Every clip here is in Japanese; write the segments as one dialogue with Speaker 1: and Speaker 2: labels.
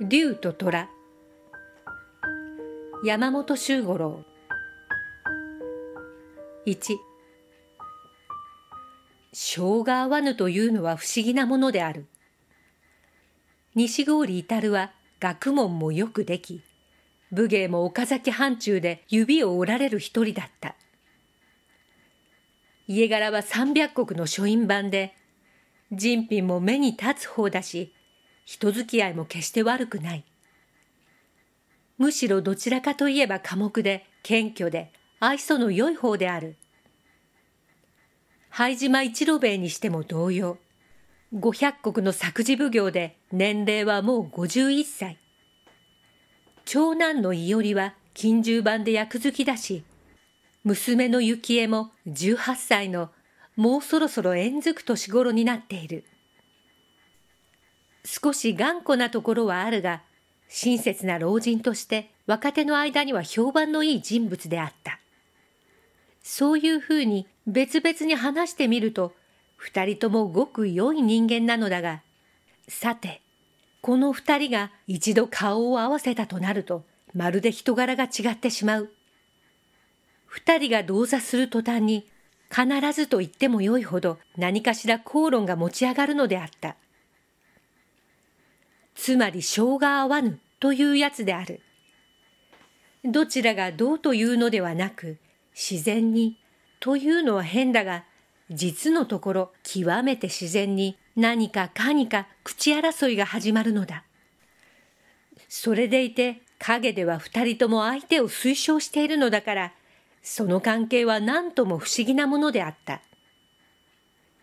Speaker 1: 竜と虎山本周五郎一性が合わぬというのは不思議なものである西郡至は学問もよくでき武芸も岡崎藩中で指を折られる一人だった家柄は三百石の書院版で人品も目に立つ方だし人付き合いも決して悪くない。むしろどちらかといえば寡黙で謙虚で愛想の良い方である。拝島一路兵衛にしても同様。五百石の作事奉行で年齢はもう51歳。長男の伊織は近十番で役好きだし、娘の幸恵も18歳のもうそろそろ縁づく年頃になっている。少し頑固なところはあるが、親切な老人として若手の間には評判のいい人物であった。そういうふうに別々に話してみると、二人ともごく良い人間なのだが、さて、この二人が一度顔を合わせたとなると、まるで人柄が違ってしまう。二人が同座する途端に、必ずと言ってもよいほど何かしら口論が持ち上がるのであった。つまり性が合わぬというやつである。どちらがどうというのではなく、自然にというのは変だが、実のところ極めて自然に何かかにか口争いが始まるのだ。それでいて影では二人とも相手を推奨しているのだから、その関係は何とも不思議なものであった。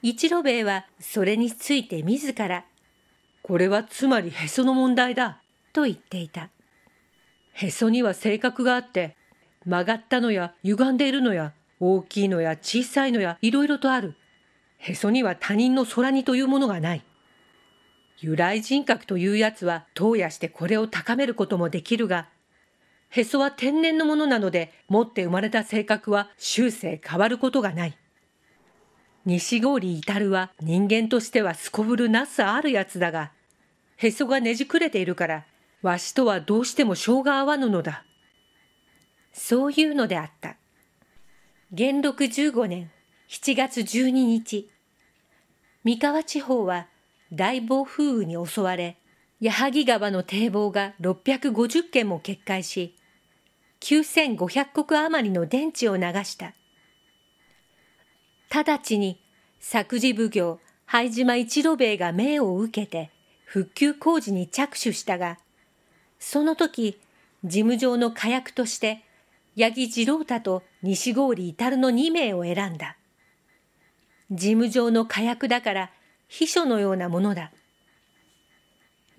Speaker 1: 一路兵衛はそれについて自らこれはつまりへその問題だ。と言っていた。へそには性格があって、曲がったのや歪んでいるのや、大きいのや小さいのやいろいろとある。へそには他人の空似というものがない。由来人格というやつは投与してこれを高めることもできるが、へそは天然のものなので、持って生まれた性格は終生変わることがない。西郡至は人間としてはすこぶるなすあるやつだが、へそがねじくれているから、わしとはどうしても性が合わぬのだ。そういうのであった。元禄15年7月12日、三河地方は大暴風雨に襲われ、矢作川の堤防が650軒も決壊し、9500石余りの電池を流した。直ちに作事奉行、拝島一路兵衛が命を受けて、復旧工事に着手したが、その時、事務上の火薬として、八木次郎太と西郡至の2名を選んだ。事務上の火薬だから、秘書のようなものだ。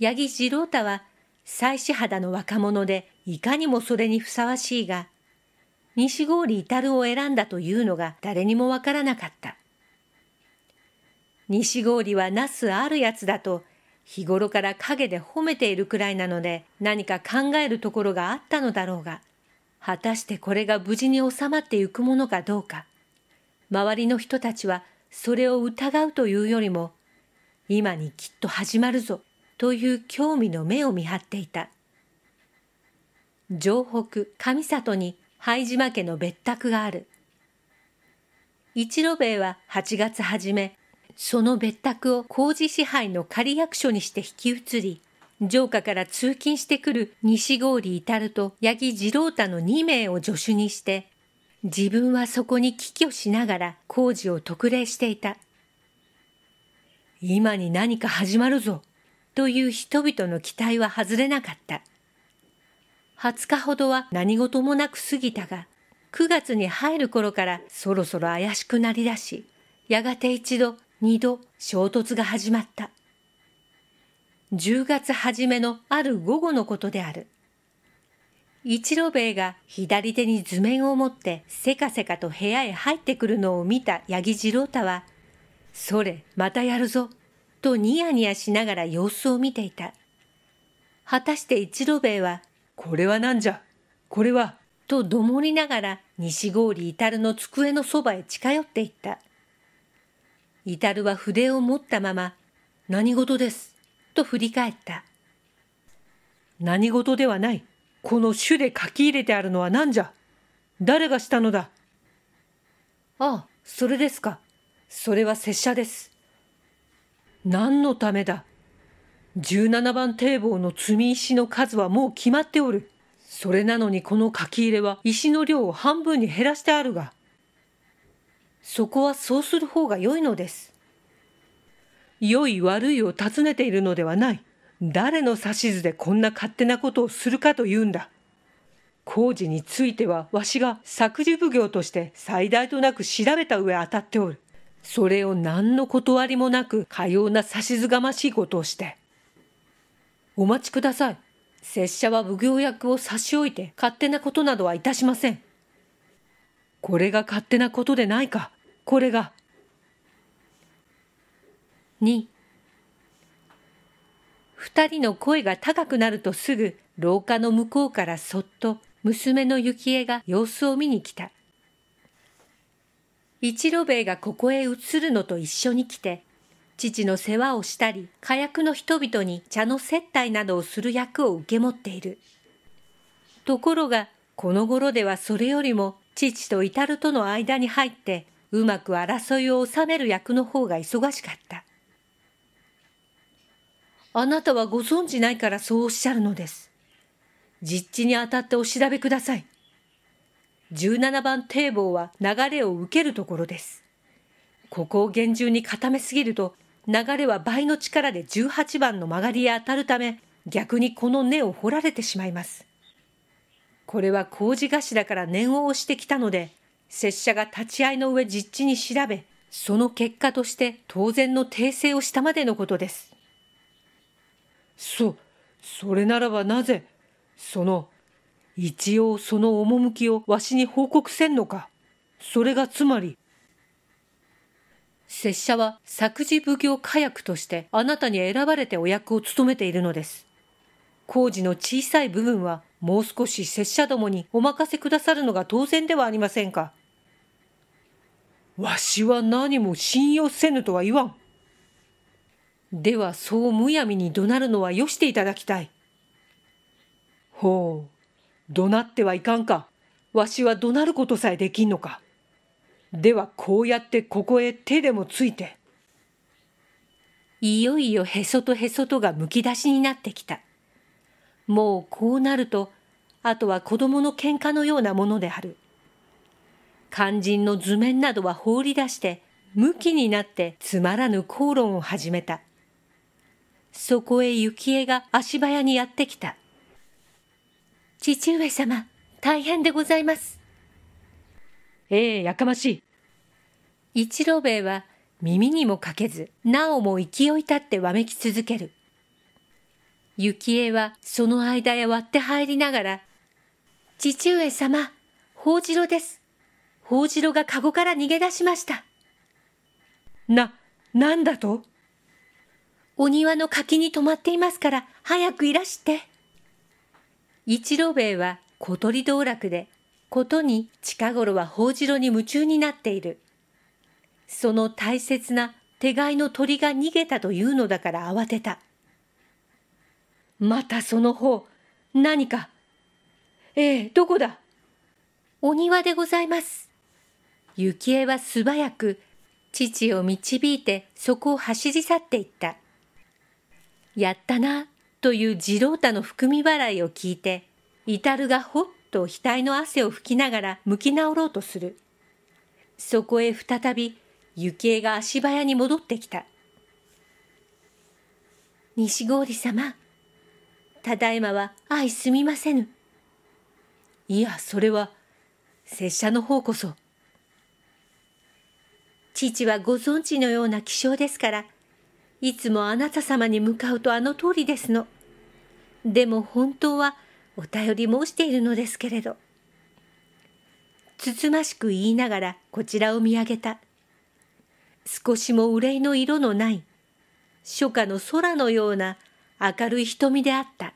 Speaker 1: 八木次郎太は、妻子肌の若者で、いかにもそれにふさわしいが、西郡至を選んだというのが誰にもわからなかった。西郡はなすあるやつだと日頃から陰で褒めているくらいなので何か考えるところがあったのだろうが果たしてこれが無事に収まってゆくものかどうか周りの人たちはそれを疑うというよりも今にきっと始まるぞという興味の目を見張っていた城北上里に拝島家の別宅がある一路兵衛は8月初めその別宅を工事支配の仮役所にして引き移り、城下から通勤してくる西郡至ると八木次郎太の2名を助手にして、自分はそこに帰居しながら工事を特例していた。今に何か始まるぞ、という人々の期待は外れなかった。20日ほどは何事もなく過ぎたが、9月に入る頃からそろそろ怪しくなりだし、やがて一度二度衝突が始まった。10月初めのある午後のことである。一路兵衛が左手に図面を持ってせかせかと部屋へ入ってくるのを見た八木次郎太は、それ、またやるぞ、とニヤニヤしながら様子を見ていた。果たして一路兵衛は、これは何じゃ、これは、とどもりながら西郡至の机のそばへ近寄っていった。イタルは筆を持ったまま、何事です、と振り返った。何事ではない。この種で書き入れてあるのは何じゃ誰がしたのだああ、それですか。それは拙者です。何のためだ17番堤防の積み石の数はもう決まっておる。それなのにこの書き入れは石の量を半分に減らしてあるが。そこはそうする方が良いのです。良い悪いを尋ねているのではない。誰の指図でこんな勝手なことをするかと言うんだ。工事についてはわしが作事奉行として最大となく調べた上当たっておる。それを何の断りもなくかような指図がましいことをして。お待ちください。拙者は奉行役を差し置いて勝手なことなどはいたしません。これが勝手なことでないか。これが。2二人の声が高くなるとすぐ廊下の向こうからそっと娘の幸恵が様子を見に来た。一路兵衛がここへ移るのと一緒に来て、父の世話をしたり、火薬の人々に茶の接待などをする役を受け持っている。ところが、この頃ではそれよりも父と至るとの間に入って、うまく争いを収める役の方が忙しかった。あなたはご存じないからそうおっしゃるのです。実地に当たってお調べください。17番堤防は流れを受けるところです。ここを厳重に固めすぎると流れは倍の力で18番の曲がりへ当たるため逆にこの根を掘られてしまいます。これは工事頭から念を押してきたので拙者が立ち会いの上実地に調べ、その結果として当然の訂正をしたまでのことです。そ、それならばなぜ、その、一応その趣をわしに報告せんのか。それがつまり、拙者は作事奉行火薬としてあなたに選ばれてお役を務めているのです。工事の小さい部分はもう少し拙者どもにお任せくださるのが当然ではありませんか。わしは何も信用せぬとは言わん。ではそうむやみに怒鳴るのはよしていただきたい。ほう、怒鳴ってはいかんか。わしは怒鳴ることさえできんのか。ではこうやってここへ手でもついて。いよいよへそとへそとがむき出しになってきた。もうこうなると、あとは子供の喧嘩のようなものである。肝心の図面などは放り出して、向きになってつまらぬ口論を始めた。そこへ幸恵が足早にやってきた。父上様、大変でございます。ええ、やかましい。一郎兵衛は耳にもかけず、なおも勢い立ってわめき続ける。幸恵はその間へ割って入りながら、父上様、宝次郎です。宝ウジがカゴから逃げ出しました。な、なんだとお庭の柿に止まっていますから早くいらして。一路兵衛は小鳥道楽で、ことに近頃は宝ウジに夢中になっている。その大切な手飼いの鳥が逃げたというのだから慌てた。またその方、何か。ええ、どこだお庭でございます。幸恵は素早く父を導いてそこを走り去っていった。やったな、という次郎太の含み払いを聞いて、至るがほっと額の汗を拭きながら向き直ろうとする。そこへ再び、幸恵が足早に戻ってきた。西郡様、ただいまは相すみませぬ。いや、それは、拙者の方こそ。父はご存知のような気性ですから、いつもあなた様に向かうとあの通りですの。でも本当はお便り申しているのですけれど。つつましく言いながらこちらを見上げた。少しも憂いの色のない、初夏の空のような明るい瞳であった。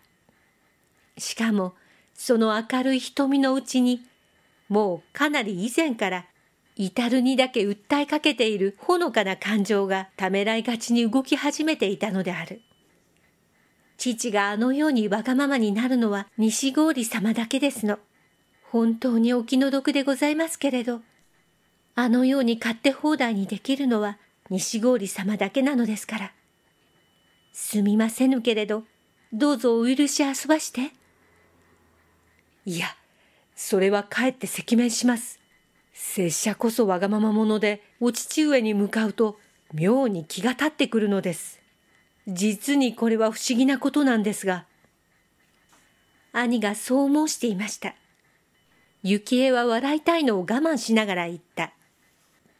Speaker 1: しかも、その明るい瞳のうちに、もうかなり以前から至るにだけ訴えかけているほのかな感情がためらいがちに動き始めていたのである。父があのようにわがままになるのは西郡様だけですの。本当にお気の毒でございますけれど、あのように勝手放題にできるのは西郡様だけなのですから。すみませぬけれど、どうぞお許し遊ばして。いや、それはかえって赤面します。拙者こそわがまま者でお父上に向かうと妙に気が立ってくるのです。実にこれは不思議なことなんですが。兄がそう申していました。幸恵は笑いたいのを我慢しながら言った。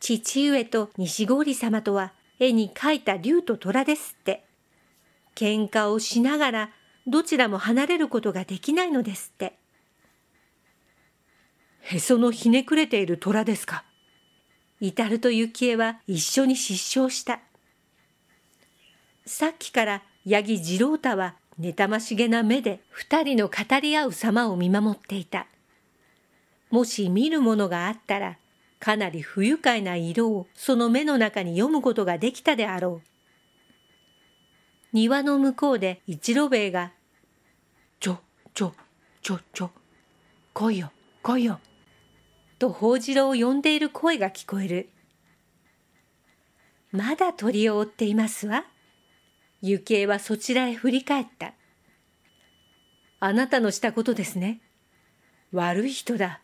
Speaker 1: 父上と西郡様とは絵に描いた竜と虎ですって。喧嘩をしながらどちらも離れることができないのですって。へそのひねくれている虎ですか。至ると幸恵は一緒に失笑した。さっきから八木次郎太は妬ましげな目で二人の語り合う様を見守っていた。もし見るものがあったら、かなり不愉快な色をその目の中に読むことができたであろう。庭の向こうで一郎兵衛が、ちょ、ちょ、ちょ、ちょ、来いよ、来いよ。と宝次郎を呼んでいる声が聞こえる。まだ鳥を追っていますわ。ゆきえはそちらへ振り返った。あなたのしたことですね。悪い人だ。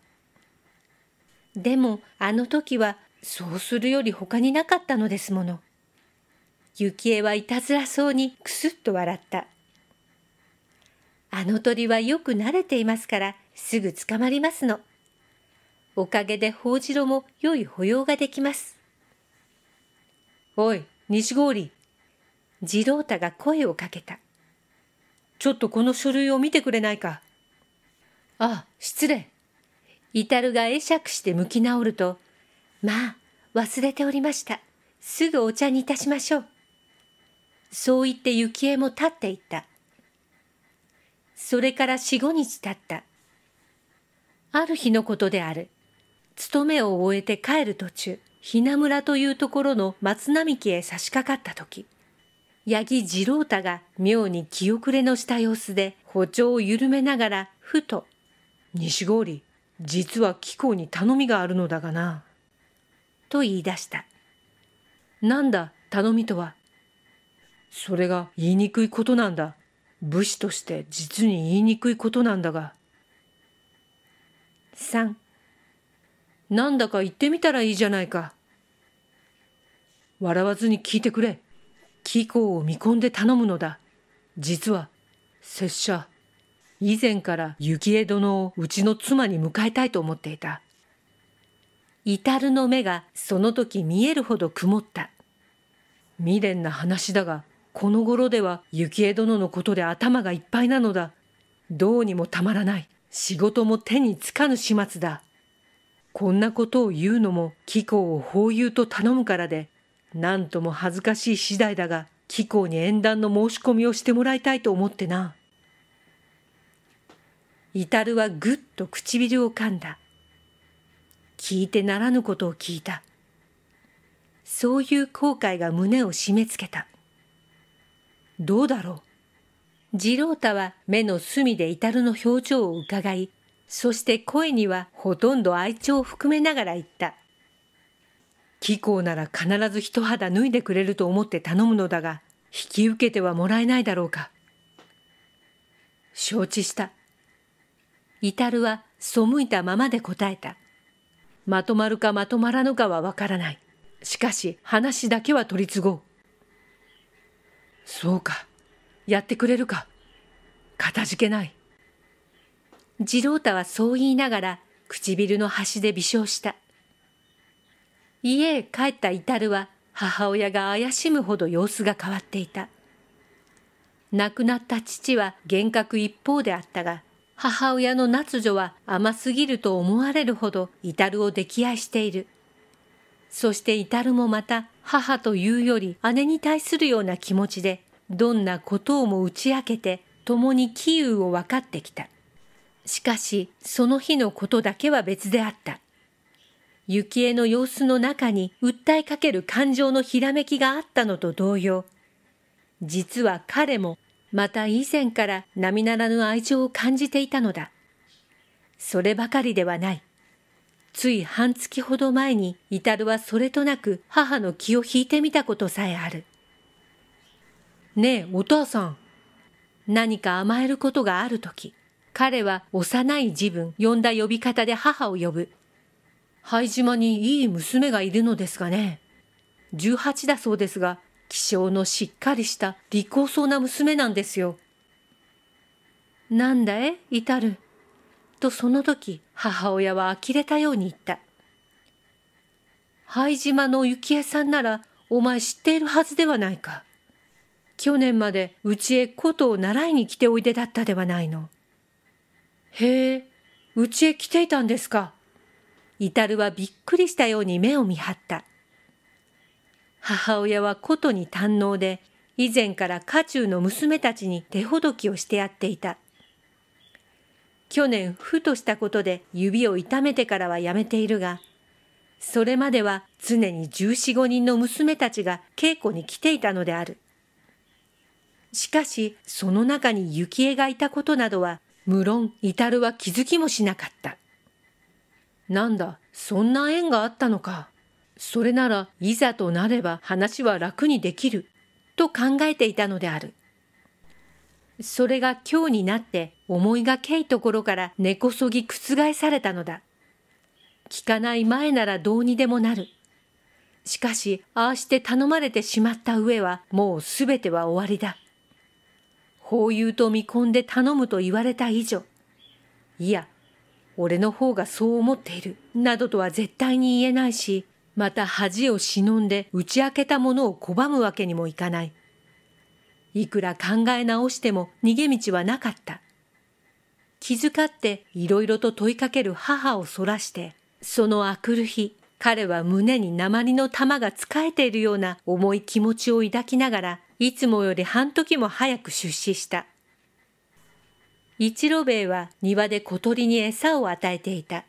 Speaker 1: でもあの時はそうするより他になかったのですもの。ゆきえはいたずらそうにくすっと笑った。あの鳥はよく慣れていますからすぐ捕まりますの。おかげで宝次郎も良い保養ができます。おい、西郡。次郎太が声をかけた。ちょっとこの書類を見てくれないか。ああ、失礼。イタルが会釈して向き直ると、まあ、忘れておりました。すぐお茶にいたしましょう。そう言って幸恵も立っていった。それから四五日経った。ある日のことである。勤めを終えて帰る途中、ひな村というところの松並木へ差し掛かった時、八木次郎太が妙に気遅れのした様子で歩調を緩めながらふと、西郡、実は貴公に頼みがあるのだがな。と言い出した。なんだ、頼みとは。それが言いにくいことなんだ。武士として実に言いにくいことなんだが。3なんだか言ってみたらいいじゃないか。笑わずに聞いてくれ。貴公を見込んで頼むのだ。実は、拙者、以前から幸江殿をうちの妻に迎えたいと思っていた。至るの目がその時見えるほど曇った。未練な話だが、この頃では幸江殿のことで頭がいっぱいなのだ。どうにもたまらない。仕事も手につかぬ始末だ。こんなことを言うのも貴公を法友と頼むからで、何とも恥ずかしい次第だが、貴公に縁談の申し込みをしてもらいたいと思ってな。至はぐっと唇を噛んだ。聞いてならぬことを聞いた。そういう後悔が胸を締め付けた。どうだろう。次郎太は目の隅で至の表情を伺い、そして声にはほとんど愛情を含めながら言った。貴公なら必ず一肌脱いでくれると思って頼むのだが、引き受けてはもらえないだろうか。承知した。イタルは背いたままで答えた。まとまるかまとまらぬかはわからない。しかし話だけは取り継ごう。そうか。やってくれるか。かたじけない。次郎太はそう言いながら唇の端で微笑した。家へ帰ったイタルは母親が怪しむほど様子が変わっていた。亡くなった父は幻覚一方であったが、母親の夏女は甘すぎると思われるほどイタルを溺愛している。そしてイタルもまた母というより姉に対するような気持ちで、どんなことをも打ち明けて共に杞憂を分かってきた。しかし、その日のことだけは別であった。幸恵の様子の中に訴えかける感情のひらめきがあったのと同様、実は彼もまた以前から並ならぬ愛情を感じていたのだ。そればかりではない。つい半月ほど前に、至るはそれとなく母の気を引いてみたことさえある。ねえ、お父さん。何か甘えることがあるとき、彼は幼い自分、呼んだ呼び方で母を呼ぶ。灰島にいい娘がいるのですがね。18だそうですが、気性のしっかりした利口そうな娘なんですよ。なんだえ、至る。とその時、母親は呆れたように言った。灰島の幸恵さんなら、お前知っているはずではないか。去年までうちへ琴を習いに来ておいでだったではないの。へえ、うちへ来ていたんですか。イタルはびっくりしたように目を見張った。母親はことに堪能で、以前から家中の娘たちに手ほどきをしてやっていた。去年、ふとしたことで指を痛めてからはやめているが、それまでは常に十四五人の娘たちが稽古に来ていたのである。しかし、その中に幸恵がいたことなどは無論、至るは気づきもしなかった。なんだ、そんな縁があったのか。それなら、いざとなれば話は楽にできる、と考えていたのである。それが今日になって思いがけいところから根こそぎ覆されたのだ。聞かない前ならどうにでもなる。しかし、ああして頼まれてしまった上はもうすべては終わりだ。法友と見込んで頼むと言われた以上、いや、俺の方がそう思っている、などとは絶対に言えないし、また恥を忍んで打ち明けたものを拒むわけにもいかない。いくら考え直しても逃げ道はなかった。気遣っていろいろと問いかける母をそらして、そのあくる日、彼は胸に鉛の玉が仕えているような重い気持ちを抱きながらいつもより半時も早く出資した。一路兵衛は庭で小鳥に餌を与えていた。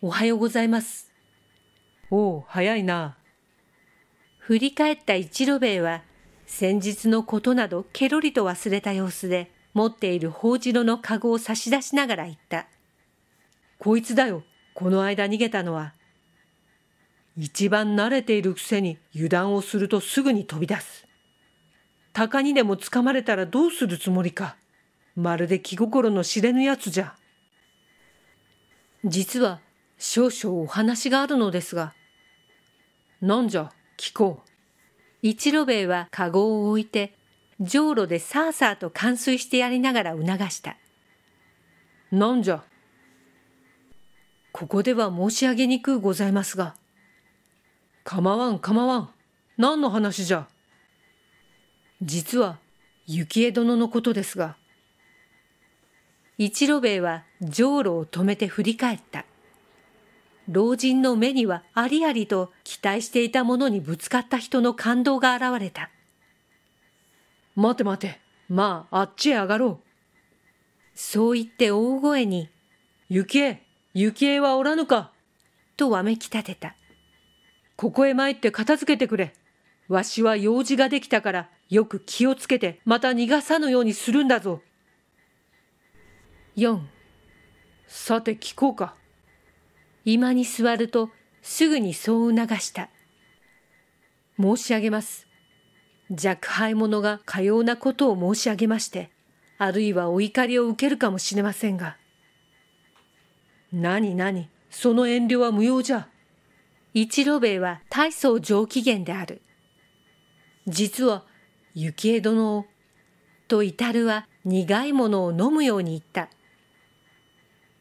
Speaker 1: おはようございます。おお、早いな。振り返った一路兵衛は、先日のことなどケロリと忘れた様子で、持っている宝うじのかごを差し出しながら言った。こいつだよ、この間逃げたのは。一番慣れているくせに油断をするとすぐに飛び出す。鷹にでもつかまれたらどうするつもりかまるで気心の知れぬやつじゃ実は少々お話があるのですがなんじゃ聞こう一路兵衛は籠を置いてじょうろでさあさあと冠水してやりながら促したなんじゃここでは申し上げにくうございますが構わん構わん何の話じゃ実は幸恵殿のことですが一路兵衛は上路を止めて振り返った老人の目にはありありと期待していたものにぶつかった人の感動が現れた待て待てまああっちへ上がろうそう言って大声に「幸恵幸恵はおらぬか!」とわめき立てたここへ参って片付けてくれわしは用事ができたからよく気をつけてまた逃がさぬようにするんだぞ。4さて聞こうか。居間に座るとすぐにそう促した。申し上げます。若輩者がかようなことを申し上げまして、あるいはお怒りを受けるかもしれませんが。何何、その遠慮は無用じゃ。一路兵衛は大層上機嫌である。実は幸江殿を、と至は苦いものを飲むように言った。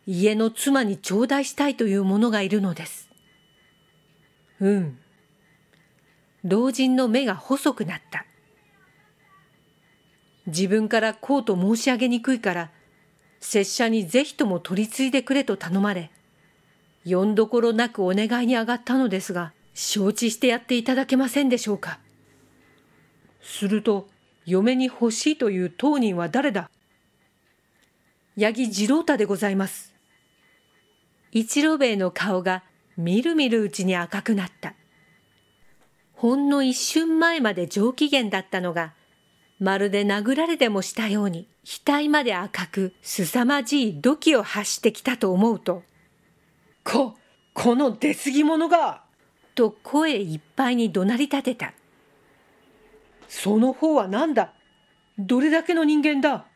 Speaker 1: 家の妻に頂戴したいという者がいるのです。うん。老人の目が細くなった。自分からこうと申し上げにくいから、拙者にぜひとも取り継いでくれと頼まれ、よんどころなくお願いに上がったのですが、承知してやっていただけませんでしょうか。すると嫁に欲しいという当人は誰だ八木次郎太でございます。一郎兵衛の顔がみるみるうちに赤くなった。ほんの一瞬前まで上機嫌だったのが、まるで殴られてもしたように、額まで赤く、凄まじい土器を発してきたと思うと、こ、この出過ぎ者がと声いっぱいに怒鳴り立てた。その方は何だどれだけの人間だ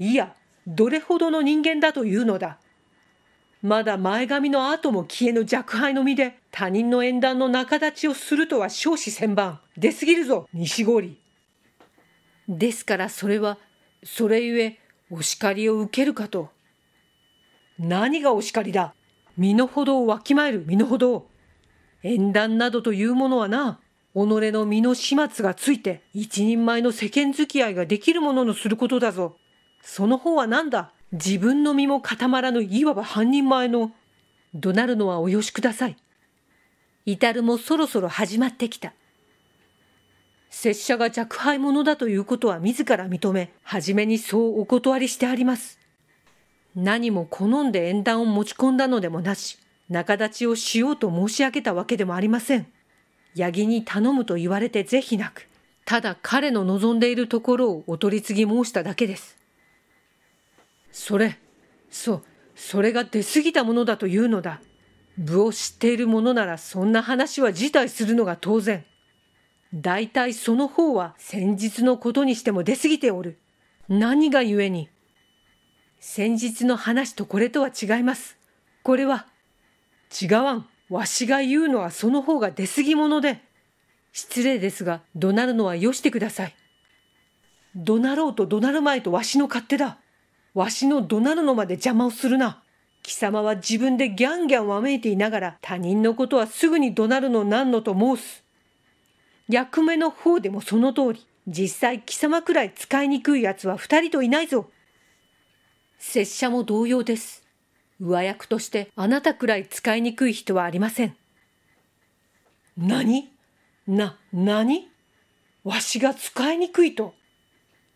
Speaker 1: いや、どれほどの人間だというのだ。まだ前髪の後も消えぬ若輩の身で、他人の縁談の仲立ちをするとは少子千万。出すぎるぞ、西郡。ですからそれは、それゆえ、お叱りを受けるかと。何がお叱りだ身の程をわきまえる身の程を。縁談などというものはな、己の身の始末がついて一人前の世間付き合いができるもののすることだぞ。その方は何だ自分の身も固まらぬいわば半人前の。怒鳴るのはおよしください。至るもそろそろ始まってきた。拙者が若輩者だということは自ら認め、初めにそうお断りしてあります。何も好んで縁談を持ち込んだのでもなし、仲立ちをしようと申し上げたわけでもありません。八木に頼むと言われて是非なくただ彼の望んでいるところをお取り次ぎ申しただけですそれそうそれが出過ぎたものだというのだ部を知っている者ならそんな話は辞退するのが当然大体その方は先日のことにしても出過ぎておる何が故に先日の話とこれとは違いますこれは違わんわしが言うのはその方が出過ぎ者で、失礼ですが、怒鳴るのはよしてください。怒鳴ろうと怒鳴る前とわしの勝手だ。わしの怒鳴るのまで邪魔をするな。貴様は自分でギャンギャンわめいていながら、他人のことはすぐに怒鳴るのなんのと申す。役目の方でもその通り、実際貴様くらい使いにくい奴は二人といないぞ。拙者も同様です。上役としてあなたくらい使いにくい人はありません。何な、何わしが使いにくいと。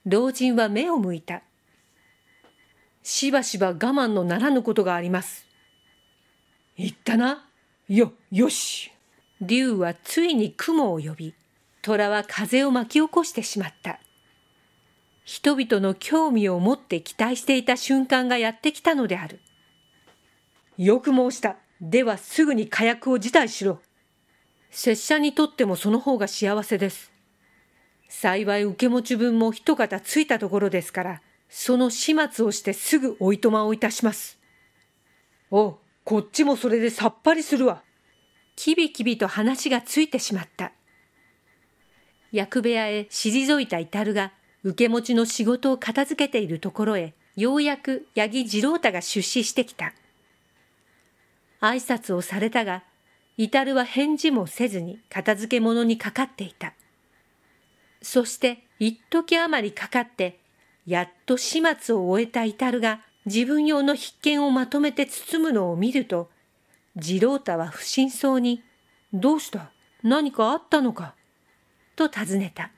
Speaker 1: 老人は目を向いた。しばしば我慢のならぬことがあります。言ったな。よ、よし。竜はついに雲を呼び、虎は風を巻き起こしてしまった。人々の興味を持って期待していた瞬間がやってきたのである。よく申した。ではすぐに火薬を辞退しろ。拙者にとってもその方が幸せです。幸い受け持ち分も一方ついたところですから、その始末をしてすぐおいとまをいたします。おう、こっちもそれでさっぱりするわ。きびきびと話がついてしまった。役部屋へ退いた至が、受け持ちの仕事を片付けているところへ、ようやく八木次郎太が出資してきた。挨拶をされたが、至るは返事もせずに片付け物にかかっていた。そして一時余りかかって、やっと始末を終えた至るが自分用の筆見をまとめて包むのを見ると、次郎太は不審そうに、どうした何かあったのかと尋ねた。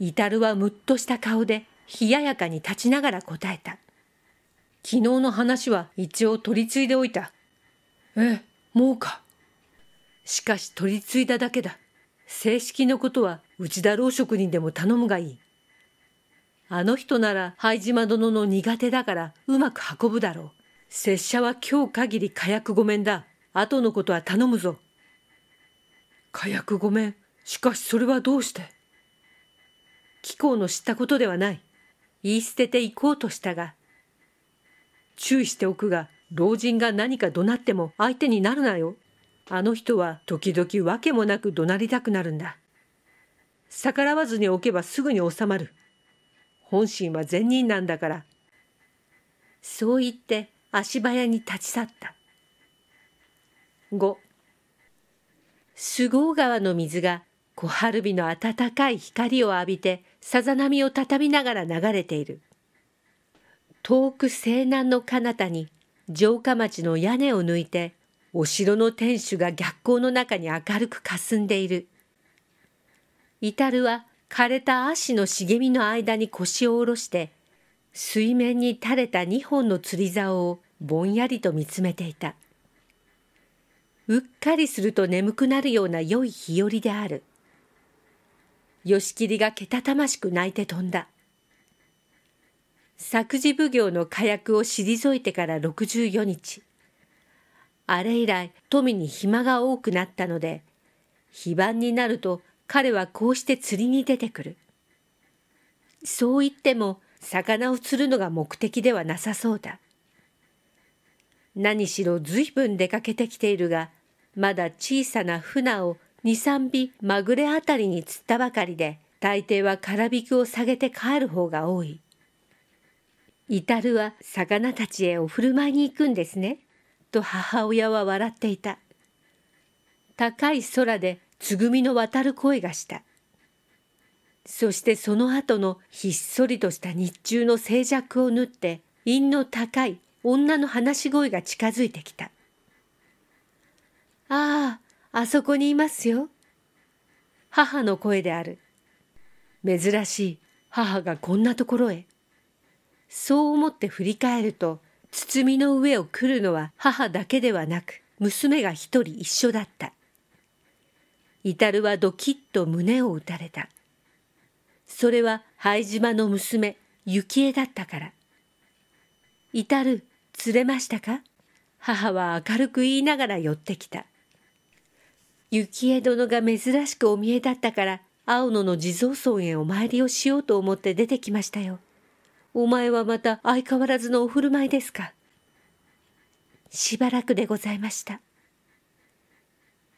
Speaker 1: 至るはむっとした顔で冷ややかに立ちながら答えた。昨日の話は一応取り継いでおいた。え、もうか。しかし取り継いだだけだ。正式のことは内田老職人でも頼むがいい。あの人なら拝島殿の苦手だからうまく運ぶだろう。拙者は今日限り火薬ごめんだ。後のことは頼むぞ。火薬ごめん。しかしそれはどうして貴公の知ったことではない。言い捨てて行こうとしたが、注意しておくが、老人が何か怒鳴っても相手になるなよ。あの人は時々訳もなく怒鳴りたくなるんだ。逆らわずに置けばすぐに収まる。本心は善人なんだから。そう言って足早に立ち去った。5須郷川の水が小春日の暖かい光を浴びてさざ波を畳みながら流れている。遠く西南の彼方に城下町の屋根を抜いてお城の天守が逆光の中に明るく霞んでいる。至るは枯れた葦の茂みの間に腰を下ろして、水面に垂れた2本の釣り竿をぼんやりと見つめていた。うっかりすると眠くなるような良い日和である。吉切がけたたましく泣いて飛んだ。作事奉行の火薬を退いてから64日。あれ以来、富に暇が多くなったので、非番になると彼はこうして釣りに出てくる。そう言っても、魚を釣るのが目的ではなさそうだ。何しろ随分出かけてきているが、まだ小さな船を二三尾まぐれあたりに釣ったばかりで、大抵は空引きを下げて帰る方が多い。イタルは魚たちへお振る舞いに行くんですね。と母親は笑っていた。高い空でつぐみの渡る声がした。そしてその後のひっそりとした日中の静寂を縫って韻の高い女の話し声が近づいてきた。ああ、あそこにいますよ。母の声である。珍しい母がこんなところへ。そう思って振り返ると、包みの上を来るのは母だけではなく、娘が一人一緒だった。至るはドキッと胸を打たれた。それは拝島の娘、幸恵だったから。至る、釣れましたか母は明るく言いながら寄ってきた。幸恵殿が珍しくお見えだったから、青野の地蔵村へお参りをしようと思って出てきましたよ。お前はまた相変わらずのお振る舞いですか。しばらくでございました。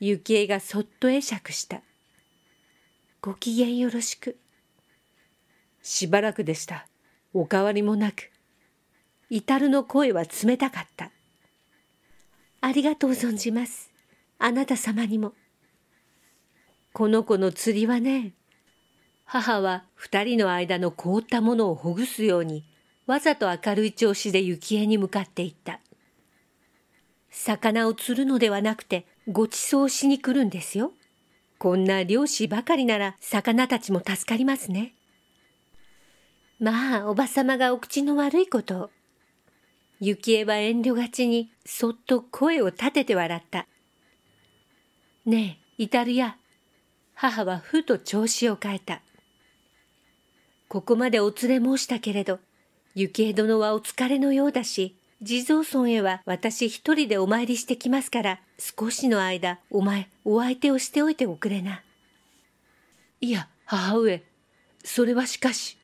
Speaker 1: 幸恵がそっと会釈した。ご機嫌よろしく。しばらくでした。おかわりもなく。至るの声は冷たかった。ありがとう存じます。あなた様にも。この子の釣りはね、母は二人の間の凍ったものをほぐすように、わざと明るい調子で雪江に向かっていった。魚を釣るのではなくて、ご馳走しに来るんですよ。こんな漁師ばかりなら魚たちも助かりますね。まあ、おばさまがお口の悪いことを。雪江は遠慮がちに、そっと声を立てて笑った。ねえ、イタルア。母はふと調子を変えた。ここまでお連れ申したけれど、雪江殿はお疲れのようだし、地蔵村へは私一人でお参りしてきますから、少しの間、お前、お相手をしておいておくれな。いや、母上、それはしかし。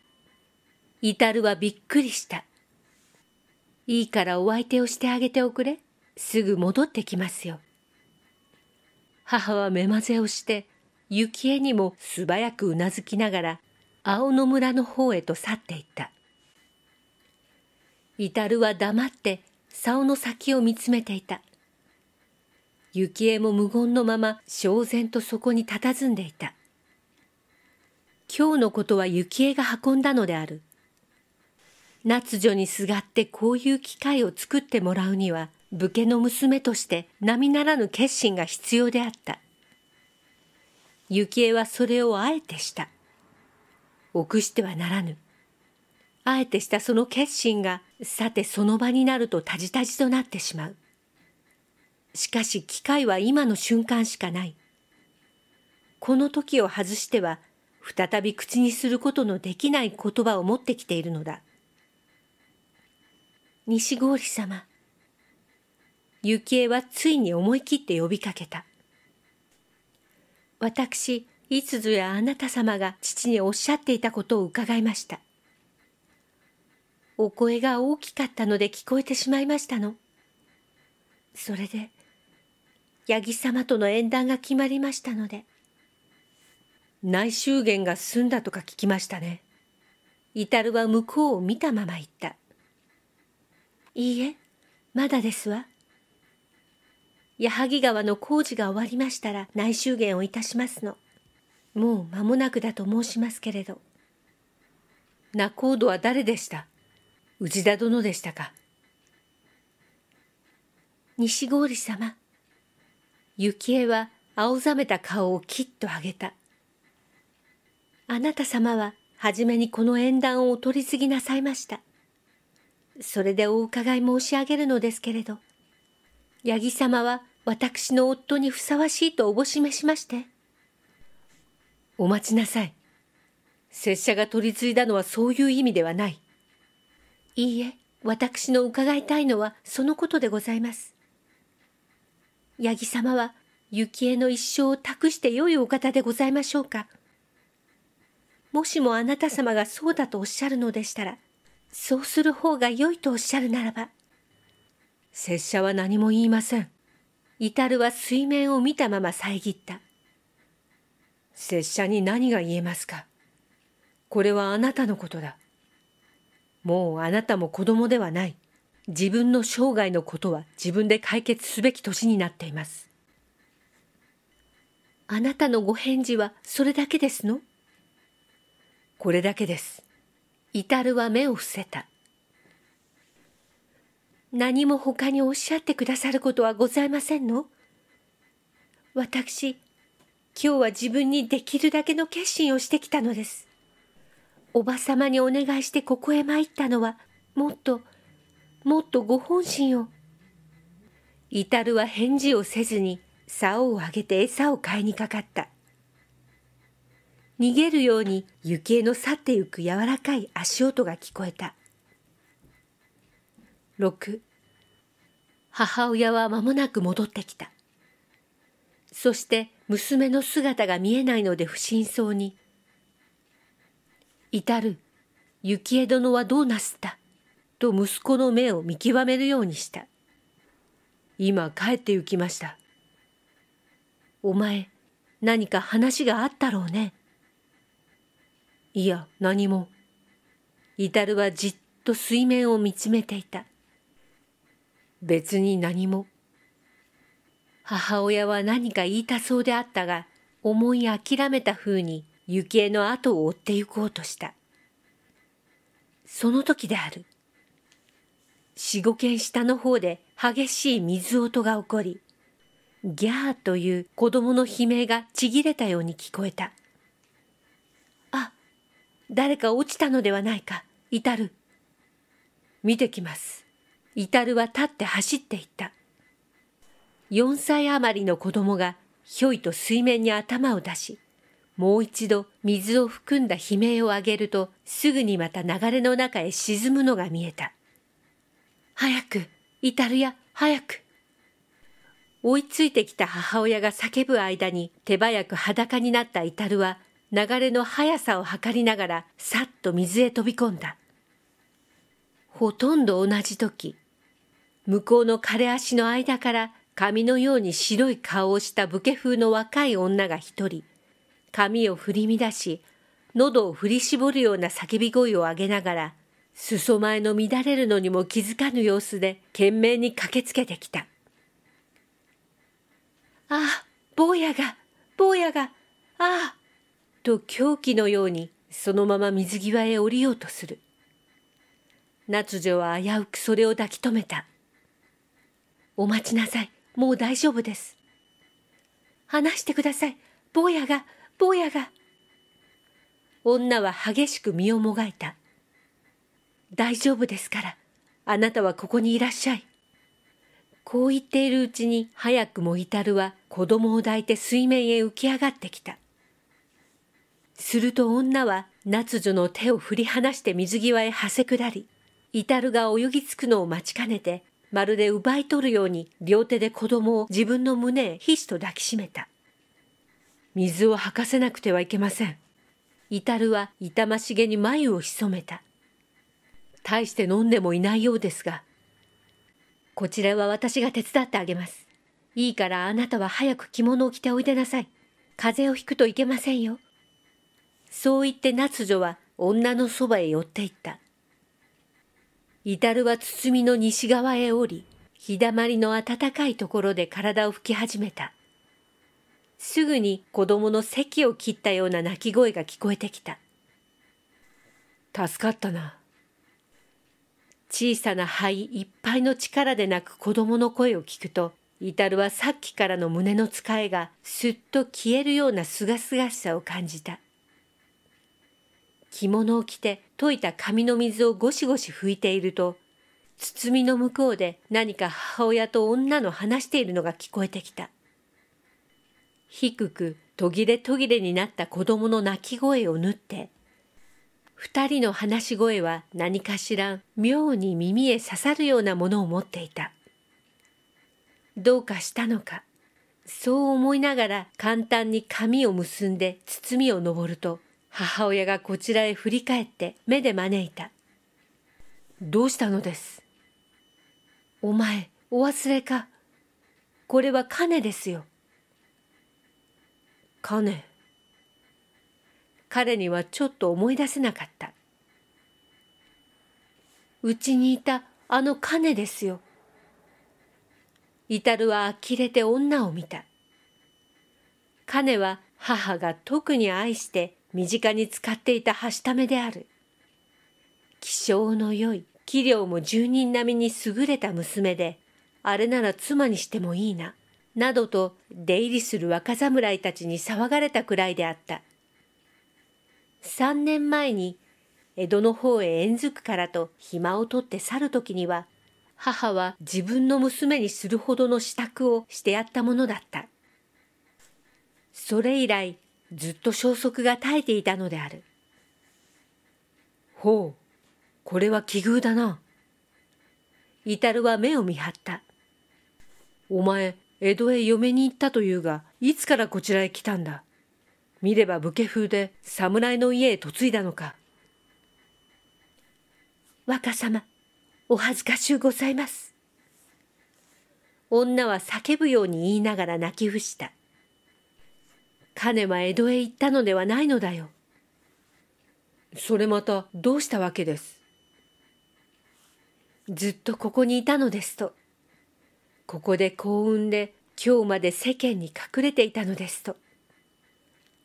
Speaker 1: 至るはびっくりした。いいからお相手をしてあげておくれ。すぐ戻ってきますよ。母は目まぜをして、雪江にも素早くうなずきながら青野村の方へと去っていった至は黙って竿の先を見つめていた幸恵も無言のまま焦然とそこに佇んでいた今日のことは幸恵が運んだのである夏女にすがってこういう機会を作ってもらうには武家の娘として並ならぬ決心が必要であった幸恵はそれをあえてした臆してはならぬ。あえてしたその決心が、さてその場になるとたじたじとなってしまう。しかし機会は今の瞬間しかない。この時を外しては、再び口にすることのできない言葉を持ってきているのだ。西郷様。幸恵はついに思い切って呼びかけた。私、いつぞやあなた様が父におっしゃっていたことを伺いました。お声が大きかったので聞こえてしまいましたの。それで、八木様との縁談が決まりましたので。内修言が済んだとか聞きましたね。イタルは向こうを見たまま言った。いいえ、まだですわ。矢作川の工事が終わりましたら内修言をいたしますの。もう間もなくだと申しますけれど。仲人は誰でした氏田殿でしたか西郡様。幸恵は青ざめた顔をきっと上げた。あなた様は初めにこの縁談をお取り次ぎなさいました。それでお伺い申し上げるのですけれど、八木様は私の夫にふさわしいとおぼしめしまして、お待ちなさい。拙者が取り継いだのはそういう意味ではない。いいえ、私の伺いたいのはそのことでございます。八木様は、幸恵の一生を託してよいお方でございましょうか。もしもあなた様がそうだとおっしゃるのでしたら、そうする方が良いとおっしゃるならば。拙者は何も言いません。至るは水面を見たまま遮った。拙者に何が言えますかこれはあなたのことだ。もうあなたも子供ではない。自分の生涯のことは自分で解決すべき年になっています。あなたのご返事はそれだけですのこれだけです。イタルは目を伏せた。何も他におっしゃってくださることはございませんの私、今日は自分にできるだけの決心をしてきたのです。おばさまにお願いしてここへ参ったのは、もっと、もっとご本心を。至るは返事をせずに、竿を上げて餌を買いにかかった。逃げるように雪江の去ってゆく柔らかい足音が聞こえた。六、母親は間もなく戻ってきた。そして娘の姿が見えないので不審そうに。至る、幸恵殿はどうなすったと息子の目を見極めるようにした。今帰って行きました。お前、何か話があったろうね。いや、何も。至るはじっと水面を見つめていた。別に何も。母親は何か言いたそうであったが、思い諦めた風に雪江の後を追って行こうとした。その時である。四五軒下の方で激しい水音が起こり、ギャーという子供の悲鳴がちぎれたように聞こえた。あ、誰か落ちたのではないか、至る。見てきます。至るは立って走っていった。4歳余りの子供がひょいと水面に頭を出し、もう一度水を含んだ悲鳴を上げると、すぐにまた流れの中へ沈むのが見えた。早く、イタルヤ、早く。追いついてきた母親が叫ぶ間に手早く裸になったイタルは流れの速さを測りながらさっと水へ飛び込んだ。ほとんど同じ時、向こうの枯れ足の間から髪のように白い顔をした武家風の若い女が一人、髪を振り乱し、喉を振り絞るような叫び声を上げながら、裾前の乱れるのにも気づかぬ様子で懸命に駆けつけてきた。ああ、坊やが、坊やが、ああ、と狂気のようにそのまま水際へ降りようとする。夏女は危うくそれを抱き止めた。お待ちなさい。もう大丈夫です。話してください。坊やが、坊やが。女は激しく身をもがいた。大丈夫ですから、あなたはここにいらっしゃい。こう言っているうちに早くも至るは子供を抱いて水面へ浮き上がってきた。すると女は夏女の手を振り離して水際へはせ下り、イタルが泳ぎ着くのを待ちかねてまるで奪い取るように両手で子供を自分の胸へひしと抱きしめた。水を吐かせなくてはいけません。イタルは痛ましげに眉を潜めた。大して飲んでもいないようですが、こちらは私が手伝ってあげます。いいからあなたは早く着物を着ておいでなさい。風邪をひくといけませんよ。そう言って夏女は女のそばへ寄っていった。至は包みの西側へ降り、日だまりの暖かいところで体を拭き始めた。すぐに子供の咳を切ったような泣き声が聞こえてきた。助かったな。小さな肺いっぱいの力で泣く子供の声を聞くと、イタルはさっきからの胸の使いがすっと消えるようなすがすがしさを感じた。着物を着て溶いた紙の水をゴシゴシ拭いていると、包みの向こうで何か母親と女の話しているのが聞こえてきた。低く途切れ途切れになった子供の泣き声を縫って、二人の話し声は何かしら妙に耳へ刺さるようなものを持っていた。どうかしたのか、そう思いながら簡単に髪を結んで包みを登ると、母親がこちらへ振り返って目で招いた。どうしたのですお前、お忘れか。これは金ですよ。金。彼にはちょっと思い出せなかった。うちにいたあの金ですよ。イタルは呆れて女を見た。金は母が特に愛して身近に使っていたはしためである。気性の良い、器量も住人並みに優れた娘で、あれなら妻にしてもいいな、などと出入りする若侍たちに騒がれたくらいであった。三年前に、江戸の方へ遠づくからと暇を取って去る時には、母は自分の娘にするほどの支度をしてやったものだった。それ以来、ずっと消息が絶えていたのである。ほう、これは奇遇だな。イタルは目を見張った。お前、江戸へ嫁に行ったというが、いつからこちらへ来たんだ。見れば武家風で侍の家へ嫁いだのか。若様、お恥ずかしゅうございます。女は叫ぶように言いながら泣き伏した。金間江戸へ行ったのではないのだよ。それまたどうしたわけです。ずっとここにいたのですと。ここで幸運で今日まで世間に隠れていたのですと。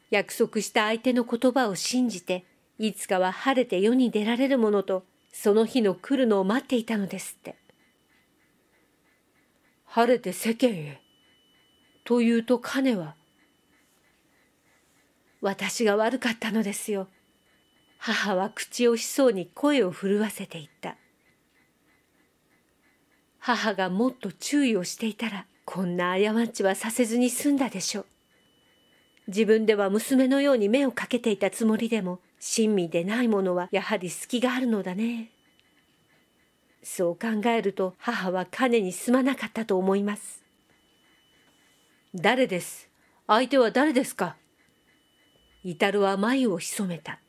Speaker 1: 約束した相手の言葉を信じて、いつかは晴れて世に出られるものと、その日の来るのを待っていたのですって。晴れて世間へ。というと金は私が悪かったのですよ。母は口をしそうに声を震わせていった。母がもっと注意をしていたら、こんな過ちはさせずに済んだでしょう。自分では娘のように目をかけていたつもりでも、親身でないものはやはり隙があるのだね。そう考えると母は金にすまなかったと思います。誰です相手は誰ですかイタルは眉を潜めた。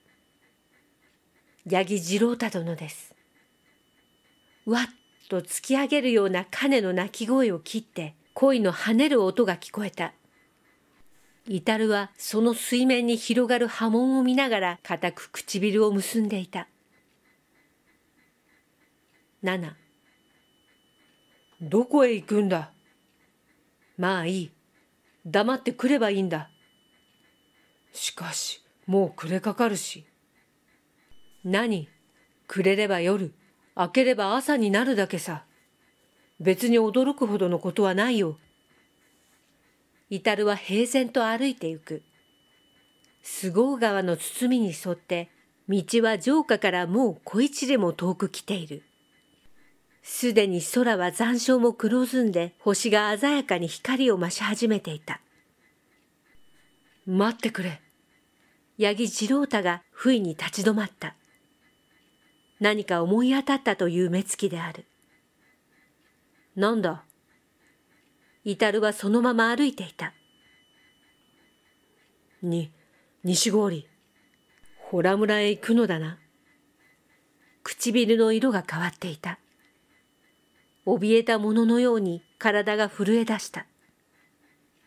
Speaker 1: 八木次郎太殿です。わっと突き上げるような鐘の鳴き声を切って、恋の跳ねる音が聞こえた。イタルはその水面に広がる波紋を見ながら固く唇を結んでいた。七。どこへ行くんだまあいい。黙ってくればいいんだ。しかし、もう暮れかかるし。何暮れれば夜、明ければ朝になるだけさ。別に驚くほどのことはないよ。イタルは平然と歩いてゆく。菅生川の堤に沿って、道は城下からもう小市でも遠く来ている。すでに空は残照も黒ずんで星が鮮やかに光を増し始めていた。待ってくれ。八木次郎太が不意に立ち止まった。何か思い当たったという目つきである。なんだ。イタルはそのまま歩いていた。に、西郡、ホラ村へ行くのだな。唇の色が変わっていた。怯えたもののように体が震え出した。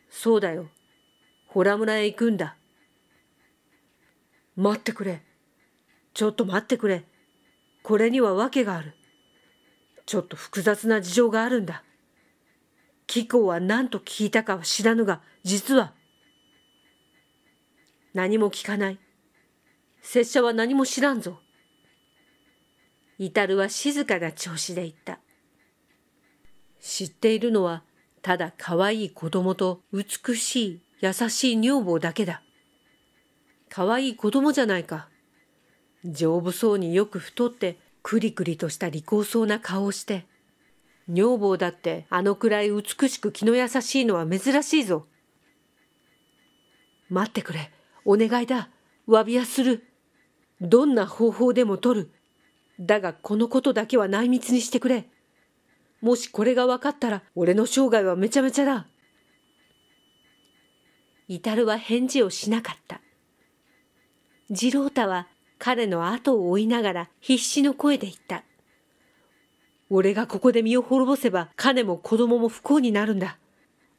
Speaker 1: そうだよ。ホラ村へ行くんだ。待ってくれ。ちょっと待ってくれ。これには訳がある。ちょっと複雑な事情があるんだ。貴公は何と聞いたかは知らぬが、実は。何も聞かない。拙者は何も知らんぞ。イタルは静かな調子で言った。知っているのは、ただ可愛い子供と美しい優しい女房だけだ。可愛い子供じゃないか。丈夫そうによく太って、くりくりとした利口そうな顔をして。女房だってあのくらい美しく気の優しいのは珍しいぞ。待ってくれ。お願いだ。詫びやする。どんな方法でも取る。だがこのことだけは内密にしてくれ。もしこれが分かったら俺の生涯はめちゃめちゃだ。イタルは返事をしなかった。ジロータは彼の後を追いながら必死の声で言った。俺がここで身を滅ぼせば彼も子供も不幸になるんだ。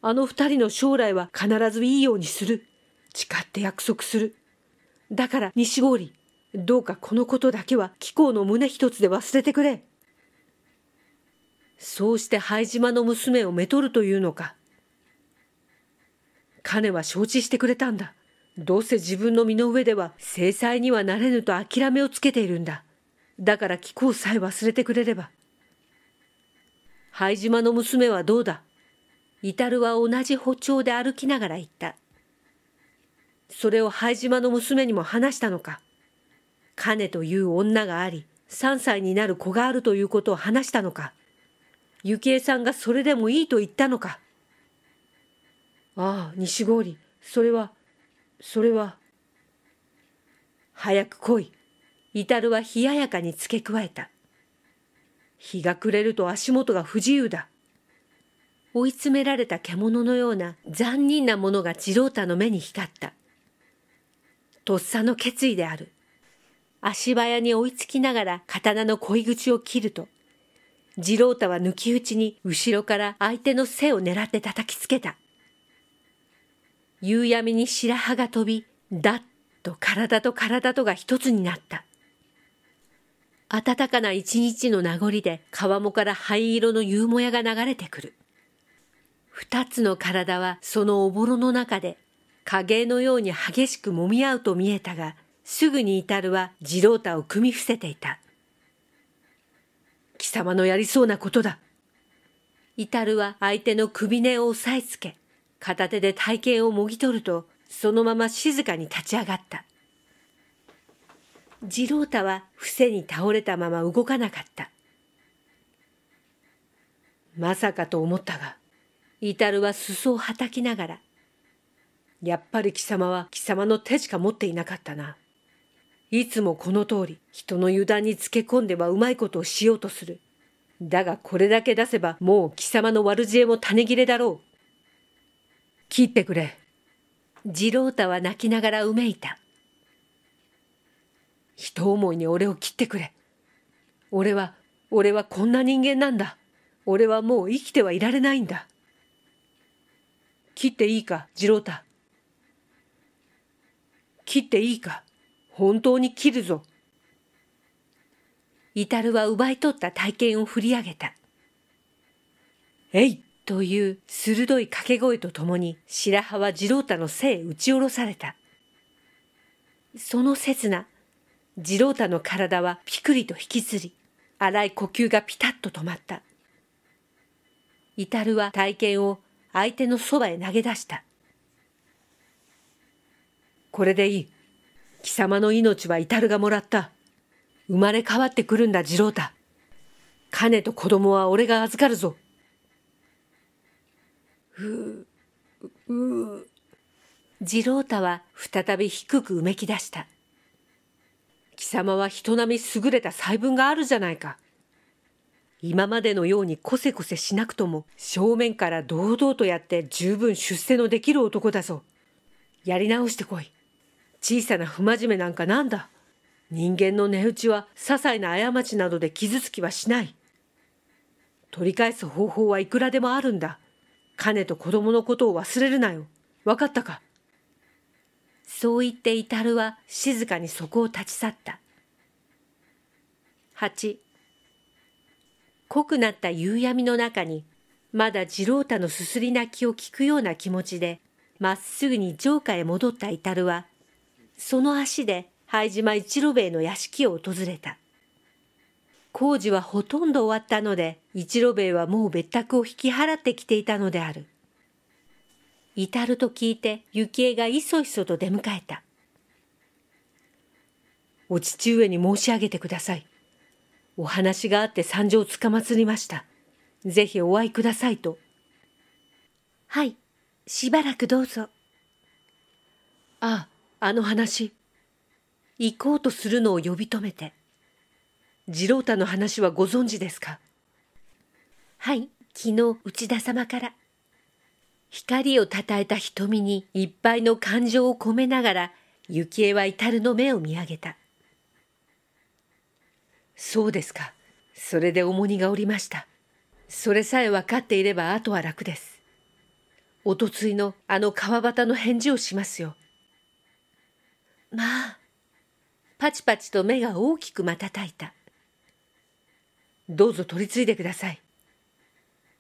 Speaker 1: あの二人の将来は必ずいいようにする。誓って約束する。だから西郡、どうかこのことだけは貴公の胸一つで忘れてくれ。そうして灰島の娘をめとるというのか。彼は承知してくれたんだ。どうせ自分の身の上では制裁にはなれぬと諦めをつけているんだ。だから貴公さえ忘れてくれれば。灰島の娘はどうだイタルは同じ歩調で歩きながら言った。それを灰島の娘にも話したのか。カネという女があり、3歳になる子があるということを話したのか。幸恵さんがそれでもいいと言ったのか。ああ西郡それはそれは早く来い至るは冷ややかに付け加えた日が暮れると足元が不自由だ追い詰められた獣のような残忍なものが次郎太の目に光ったとっさの決意である足早に追いつきながら刀の鯉口を切ると次郎太は抜き打ちに後ろから相手の背を狙って叩きつけた夕闇に白羽が飛び、だっと体と体とが一つになった。暖かな一日の名残で川面から灰色の夕もやが流れてくる。二つの体はそのおぼろの中で影のように激しく揉み合うと見えたが、すぐに至るは次郎太を組み伏せていた。貴様のやりそうなことだ。至るは相手の首根を押さえつけ、片手で体形をもぎ取ると、そのまま静かに立ち上がった。次郎太は伏せに倒れたまま動かなかった。まさかと思ったが、イタルは裾をはたきながら、やっぱり貴様は貴様の手しか持っていなかったな。いつもこの通り、人の油断につけ込んではうまいことをしようとする。だがこれだけ出せばもう貴様の悪知恵も種切れだろう。切ってくれ。次郎太は泣きながらうめいた。人思いに俺を切ってくれ。俺は、俺はこんな人間なんだ。俺はもう生きてはいられないんだ。切っていいか、次郎太。切っていいか。本当に切るぞ。イタルは奪い取った体験を振り上げた。えいという鋭い掛け声とともに白羽は次郎太の背へ打ち下ろされた。その刹那、次郎太の体はピクリと引きずり、荒い呼吸がピタッと止まった。イタルは体験を相手のそばへ投げ出した。これでいい。貴様の命はイタルがもらった。生まれ変わってくるんだ、次郎太。金と子供は俺が預かるぞ。うう次郎太は再び低くうめき出した。貴様は人並み優れた細分があるじゃないか。今までのようにこせこせしなくとも正面から堂々とやって十分出世のできる男だぞ。やり直してこい。小さな不真面目なんかなんだ。人間の値打ちは些細な過ちなどで傷つきはしない。取り返す方法はいくらでもあるんだ。金と子供のことを忘れるなよ。分かったかそう言ってイタルは静かにそこを立ち去った。八。濃くなった夕闇の中にまだ次郎太のすすり泣きを聞くような気持ちでまっすぐに城下へ戻ったイタルはその足で拝島一郎兵衛の屋敷を訪れた。工事はほとんど終わったので、一路兵衛はもう別宅を引き払ってきていたのである。至ると聞いて、幸恵がいそいそと出迎えた。お父上に申し上げてください。お話があって参上つかまつりました。ぜひお会いくださいと。はい、しばらくどうぞ。ああ、あの話。行こうとするのを呼び止めて。次郎太の話はご存知ですかはい昨日内田様から光をたたえた瞳にいっぱいの感情を込めながら幸恵は至るの目を見上げたそうですかそれで重荷がおりましたそれさえ分かっていればあとは楽ですおとついのあの川端の返事をしますよまあパチパチと目が大きく瞬いたどうぞ取り次いでください。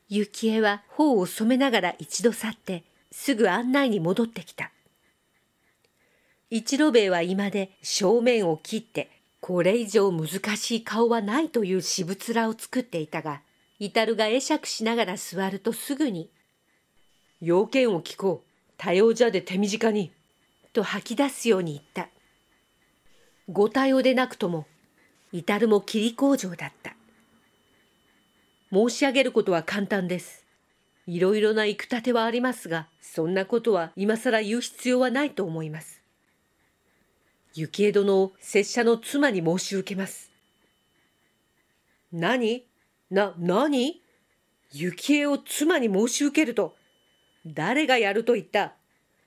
Speaker 1: 幸恵は頬を染めながら一度去って、すぐ案内に戻ってきた。一路兵衛は今で正面を切って、これ以上難しい顔はないという私物らを作っていたが、至るが会釈しながら座るとすぐに、要件を聞こう。多様じゃで手短に。と吐き出すように言った。ご対応でなくとも、至るも霧工場だった。申し上げることは簡単です。いろいろな行くたてはありますが、そんなことは今さら言う必要はないと思います。幸恵殿を拙者の妻に申し受けます。何な、何幸恵を妻に申し受けると、誰がやると言った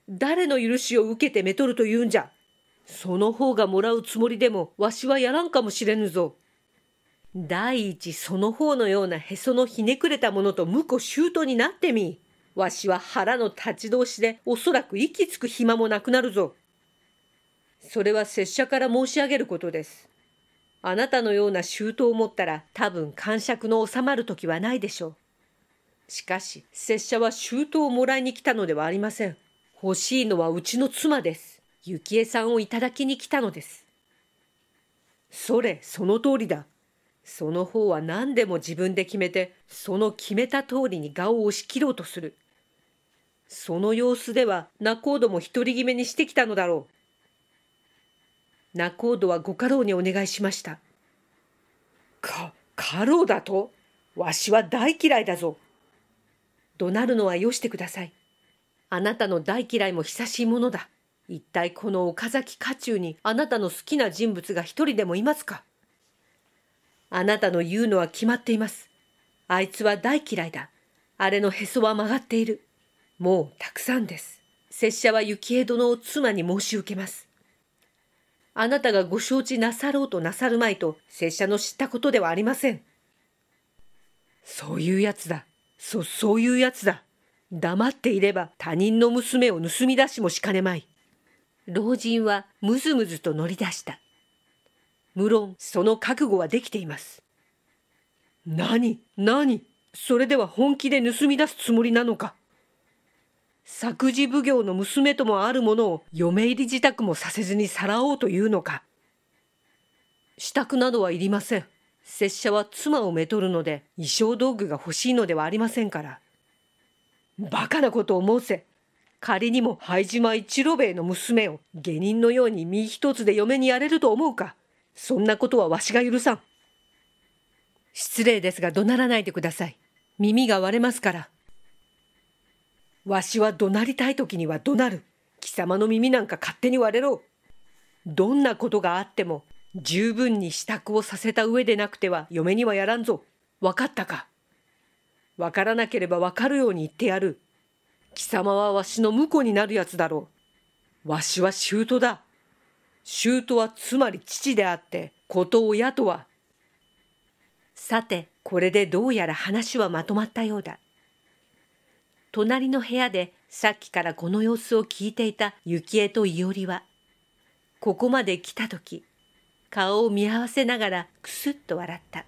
Speaker 1: 誰の許しを受けてめとると言うんじゃその方がもらうつもりでもわしはやらんかもしれぬぞ。第一その方のようなへそのひねくれたものと婿姑になってみ。わしは腹の立ち通しでおそらく息つく暇もなくなるぞ。それは拙者から申し上げることです。あなたのような周到を持ったら多分感触の収まる時はないでしょう。しかし、拙者は周到をもらいに来たのではありません。欲しいのはうちの妻です。幸恵さんをいただきに来たのです。それ、その通りだ。その方は何でも自分で決めて、その決めた通りに顔を押し切ろうとする。その様子では、仲人も独り決めにしてきたのだろう。仲人はご家老にお願いしました。か、家老だとわしは大嫌いだぞ。怒鳴るのはよしてください。あなたの大嫌いも久しいものだ。一体この岡崎家中にあなたの好きな人物が一人でもいますかあなたの言うのは決まっています。あいつは大嫌いだ。あれのへそは曲がっている。もうたくさんです。拙者は幸恵殿を妻に申し受けます。あなたがご承知なさろうとなさるまいと拙者の知ったことではありません。そういうやつだ。そ、そういうやつだ。黙っていれば他人の娘を盗み出しもしかねまい。老人はむずむずと乗り出した。無論その覚悟はできています何何それでは本気で盗み出すつもりなのか作事奉行の娘ともあるものを嫁入り自宅もさせずにさらおうというのか支度などはいりません拙者は妻をめとるので衣装道具が欲しいのではありませんからバカなことを申せ仮にも灰島一郎兵衛の娘を下人のように身一つで嫁にやれると思うかそんなことはわしが許さん。失礼ですが怒鳴らないでください。耳が割れますから。わしは怒鳴りたい時には怒鳴る。貴様の耳なんか勝手に割れろ。どんなことがあっても十分に支度をさせた上でなくては嫁にはやらんぞ。分かったか。わからなければわかるように言ってやる。貴様はわしの婿になるやつだろう。わしは舅だ。舅はつまり父であって、こと親とは。さて、これでどうやら話はまとまったようだ。隣の部屋でさっきからこの様子を聞いていた幸恵と伊織は、ここまで来た時、顔を見合わせながらくすっと笑った。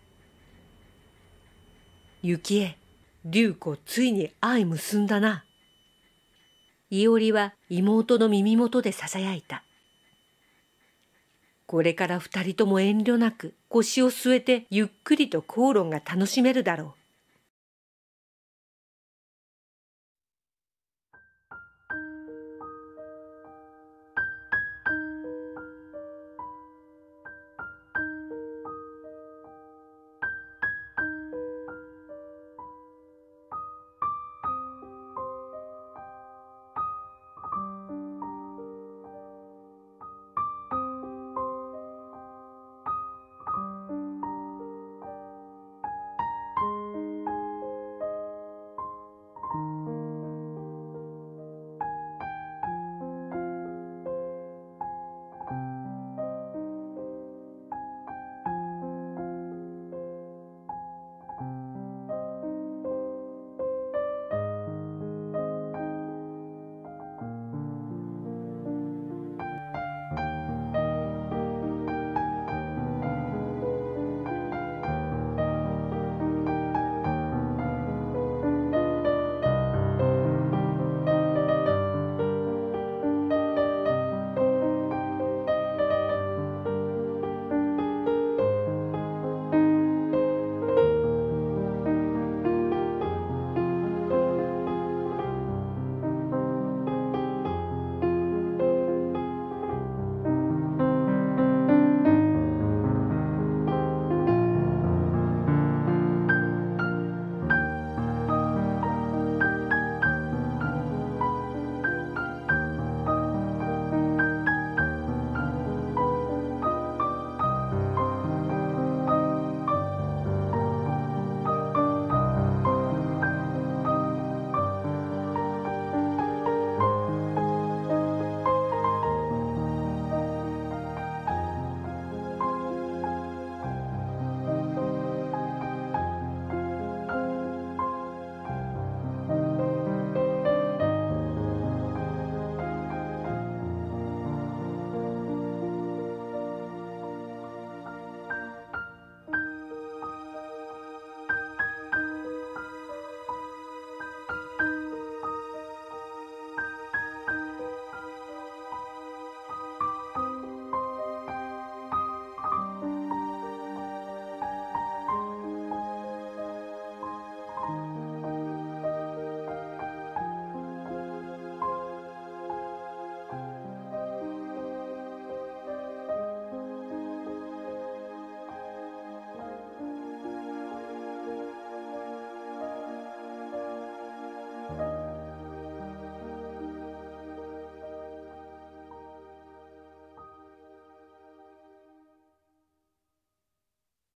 Speaker 1: 幸恵、竜子ついに愛結んだな。伊織は妹の耳元でささやいた。これから二人とも遠慮なく腰を据えてゆっくりと口論が楽しめるだろう。